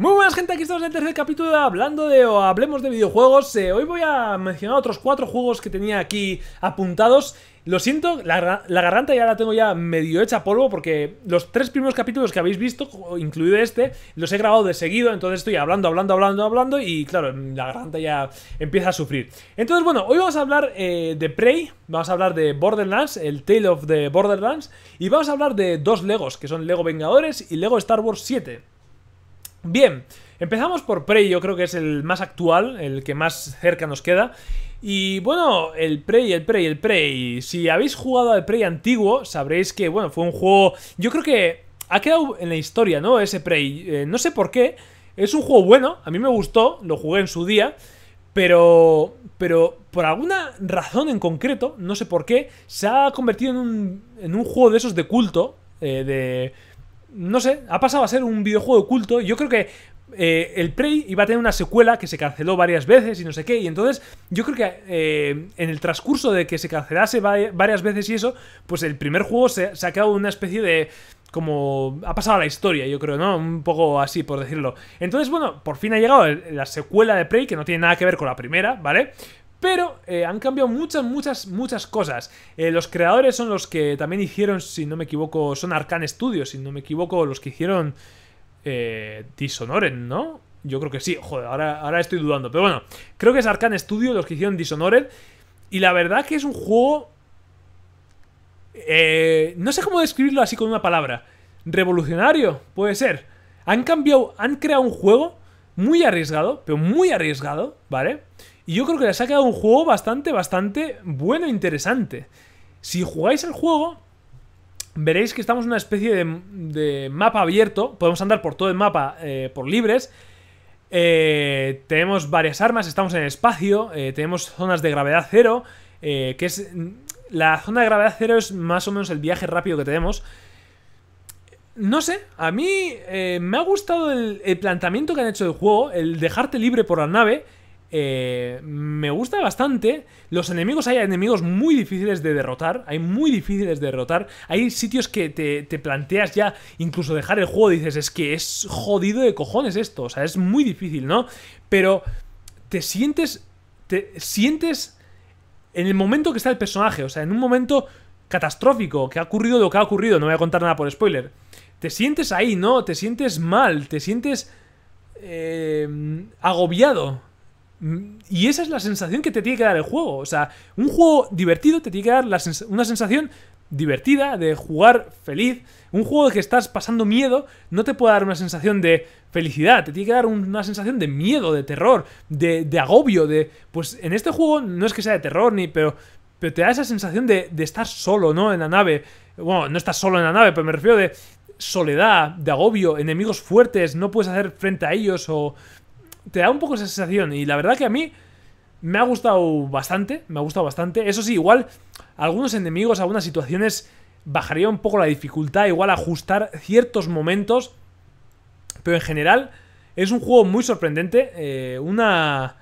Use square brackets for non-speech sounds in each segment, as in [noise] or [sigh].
Muy buenas gente, aquí estamos en el tercer capítulo de Hablando de o Hablemos de Videojuegos eh, Hoy voy a mencionar otros cuatro juegos que tenía aquí apuntados Lo siento, la, garganta ya la tengo ya medio hecha polvo Porque los tres primeros capítulos que habéis visto, incluido este Los he grabado de seguido, entonces estoy hablando, hablando, hablando, hablando Y claro, la garganta ya empieza a sufrir Entonces bueno, hoy vamos a hablar eh, de Prey Vamos a hablar de Borderlands, el Tale of the Borderlands Y vamos a hablar de dos Legos, que son Lego Vengadores y Lego Star Wars 7 Bien, empezamos por Prey, yo creo que es el más actual, el que más cerca nos queda. Y bueno, el Prey, el Prey, el Prey. Si habéis jugado al Prey antiguo, sabréis que, bueno, fue un juego... Yo creo que ha quedado en la historia, ¿no? Ese Prey. Eh, no sé por qué. Es un juego bueno, a mí me gustó, lo jugué en su día. Pero, pero por alguna razón en concreto, no sé por qué, se ha convertido en un, en un juego de esos de culto, eh, de, no sé, ha pasado a ser un videojuego oculto. Yo creo que eh, el Prey iba a tener una secuela que se canceló varias veces y no sé qué. Y entonces yo creo que eh, en el transcurso de que se cancelase varias veces y eso, pues el primer juego se, ha quedado una especie de... Como ha pasado a la historia, yo creo, ¿no? Un poco así, por decirlo. Entonces, bueno, por fin ha llegado la secuela de Prey, que no tiene nada que ver con la primera, ¿vale? Pero eh, han cambiado muchas, muchas, muchas cosas. Eh, los creadores son los que también hicieron, si no me equivoco, son Arcan Studios, si no me equivoco, los que hicieron eh, Dishonored, ¿no? Yo creo que sí, joder, ahora, ahora estoy dudando. Pero bueno, creo que es Arcan Studios los que hicieron Dishonored. Y la verdad que es un juego... no sé cómo describirlo así con una palabra. Revolucionario, puede ser. Han cambiado, han creado un juego muy arriesgado, pero muy arriesgado, ¿vale? Y yo creo que les ha quedado un juego bastante, bastante bueno e interesante. Si jugáis el juego, veréis que estamos en una especie de, mapa abierto. Podemos andar por todo el mapa eh, por libres. Eh, tenemos varias armas, estamos en el espacio, eh, tenemos zonas de gravedad cero, que es... La zona de gravedad cero es más o menos el viaje rápido que tenemos. No sé, a mí me ha gustado el planteamiento que han hecho del juego, el dejarte libre por la nave eh, me gusta bastante. Los enemigos, hay enemigos muy difíciles de derrotar. Hay muy difíciles de derrotar. Hay sitios que te, te planteas ya incluso dejar el juego. Dices, es que es jodido de cojones esto. O sea, es muy difícil, ¿no? Pero te sientes. Te sientes en el momento que está el personaje. O sea, en un momento catastrófico que ha ocurrido lo que ha ocurrido. No voy a contar nada por spoiler. Te sientes ahí, ¿no? Te sientes mal. Te sientes. Eh, agobiado Mm, y esa es la sensación que te tiene que dar el juego. O sea, un juego divertido te tiene que dar una sensación divertida de jugar feliz. Un juego de que estás pasando miedo no te puede dar una sensación de felicidad, te tiene que dar una sensación de miedo, de terror, de, agobio, de... Pues en este juego no es que sea de terror ni... pero... Pero te da esa sensación de, de estar solo, ¿no? En la nave. Bueno, no estás solo en la nave, pero me refiero de soledad, de agobio, enemigos fuertes, no puedes hacer frente a ellos o te da un poco esa sensación. Y la verdad que a mí me ha gustado bastante, me ha gustado bastante. Eso sí, igual algunos enemigos, algunas situaciones bajaría un poco la dificultad, igual ajustar ciertos momentos. Pero en general es un juego muy sorprendente, eh, una...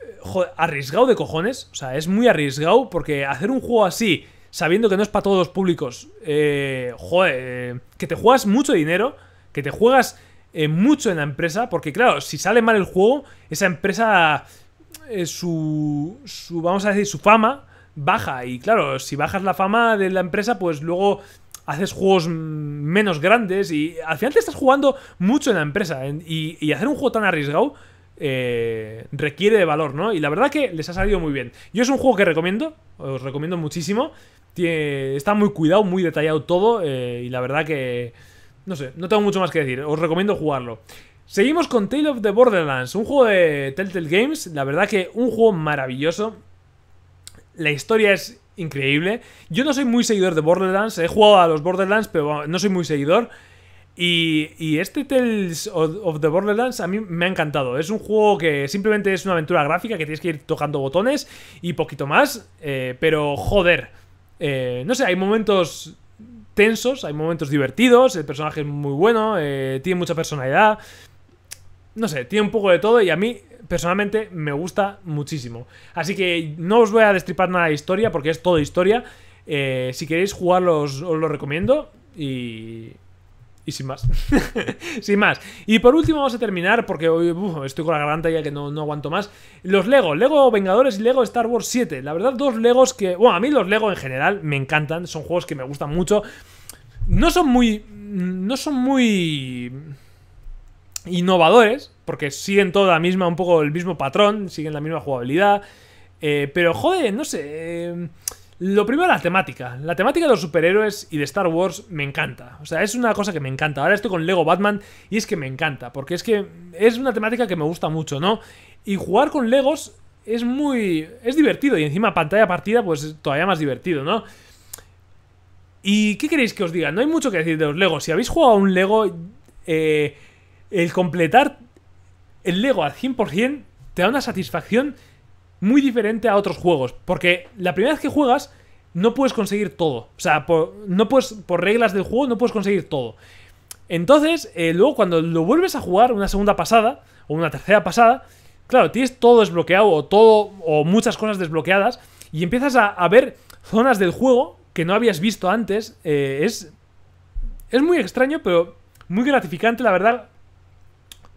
Eh, joder, arriesgado de cojones, o sea, es muy arriesgado porque hacer un juego así, sabiendo que no es para todos los públicos, eh, joder, que te juegas mucho dinero, que te juegas eh, mucho en la empresa, porque claro, si sale mal el juego, esa empresa, eh, su, su, vamos a decir, su fama baja. Y claro, si bajas la fama de la empresa, pues luego haces juegos menos grandes y al final te estás jugando mucho en la empresa. Y, hacer un juego tan arriesgado eh, requiere de valor, ¿no? Y la verdad que les ha salido muy bien. Yo es un juego que recomiendo, os recomiendo muchísimo. está muy cuidado, muy detallado todo y la verdad que... No sé, no tengo mucho más que decir. Os recomiendo jugarlo. Seguimos con Tale of the Borderlands, un juego de Telltale Games. La verdad que un juego maravilloso. La historia es increíble. Yo no soy muy seguidor de Borderlands. He jugado a los Borderlands, pero no soy muy seguidor. Y, y, este Tales of, the Borderlands a mí me ha encantado. Es un juego que simplemente es una aventura gráfica que tienes que ir tocando botones y poquito más. Eh, pero joder. Eh, no sé, hay momentos tensos, hay momentos divertidos, el personaje es muy bueno, eh, tiene mucha personalidad. No sé, tiene un poco de todo y a mí personalmente me gusta muchísimo. Así que no os voy a destripar nada de historia porque es todo historia. Eh, si queréis jugarlo os lo recomiendo y, y sin más. [laughs] sin más. Y por último vamos a terminar, porque hoy estoy con la garganta ya que no, aguanto más. Los Lego, Lego Vengadores y Lego Star Wars 7. La verdad, dos Legos que... Bueno, a mí los Lego en general me encantan, son juegos que me gustan mucho. No son muy... No son muy... Innovadores, porque siguen toda misma, un poco el mismo patrón, siguen la misma jugabilidad. Eh, pero joder, no sé... Eh, lo primero, la temática. La temática de los superhéroes y de Star Wars me encanta. O sea, es una cosa que me encanta. Ahora estoy con Lego Batman y es que me encanta, porque es que es una temática que me gusta mucho, ¿no? Y jugar con Legos es muy... es divertido y encima pantalla partida pues todavía más divertido, ¿no? ¿Y qué queréis que os diga? No hay mucho que decir de los Legos. Si habéis jugado a un Lego, eh, el completar el Lego al 100% te da una satisfacción muy diferente a otros juegos. Porque la primera vez que juegas, no puedes conseguir todo. O sea, por, no puedes, por reglas del juego, no puedes conseguir todo. Entonces, eh, luego cuando lo vuelves a jugar una segunda pasada o una tercera pasada, claro, tienes todo desbloqueado o todo o muchas cosas desbloqueadas y empiezas a, ver zonas del juego que no habías visto antes. Eh, es, es muy extraño, pero muy gratificante, la verdad.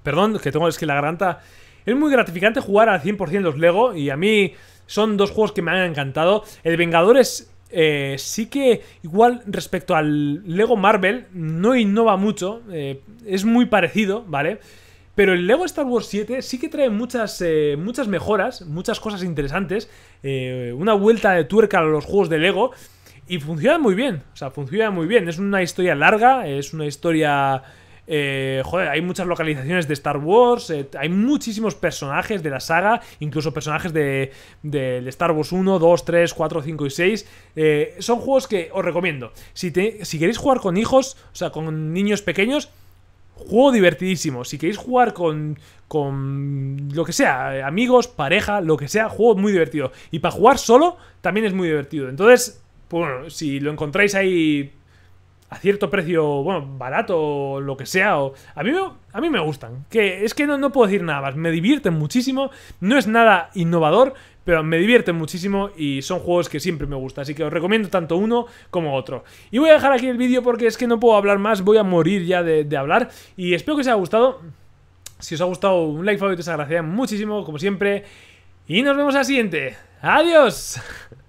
Perdón, que tengo es que la garganta es muy gratificante jugar al 100% los Lego y a mí son dos juegos que me han encantado. El Vengadores eh, sí que igual respecto al Lego Marvel no innova mucho, eh, es muy parecido, ¿vale? Pero el Lego Star Wars 7 sí que trae muchas, eh, muchas mejoras, muchas cosas interesantes, eh, una vuelta de tuerca a los juegos de Lego y funciona muy bien, o sea, funciona muy bien, es una historia larga, es una historia... Eh, joder, hay muchas localizaciones de Star Wars, eh, hay muchísimos personajes de la saga, incluso personajes de, Star Wars 1, 2, 3, 4, 5 y 6. Eh, son juegos que os recomiendo. Si, te, si queréis jugar con hijos, o sea, con niños pequeños, juego divertidísimo. Si queréis jugar con, con lo que sea, amigos, pareja, lo que sea, juego muy divertido. Y para jugar solo, también es muy divertido. Entonces, pues bueno, si lo encontráis ahí a cierto precio, bueno, barato o lo que sea. a, mí, a mí me gustan. Que es que no, no puedo decir nada más. Me divierten muchísimo. No es nada innovador, pero me divierten muchísimo y son juegos que siempre me gustan. Así que os recomiendo tanto uno como otro. Y voy a dejar aquí el vídeo porque es que no puedo hablar más. Voy a morir ya de, hablar. Y espero que os haya gustado. Si os ha gustado, un like favorito os agradecería muchísimo, como siempre. Y nos vemos a siguiente. ¡Adiós! [laughs]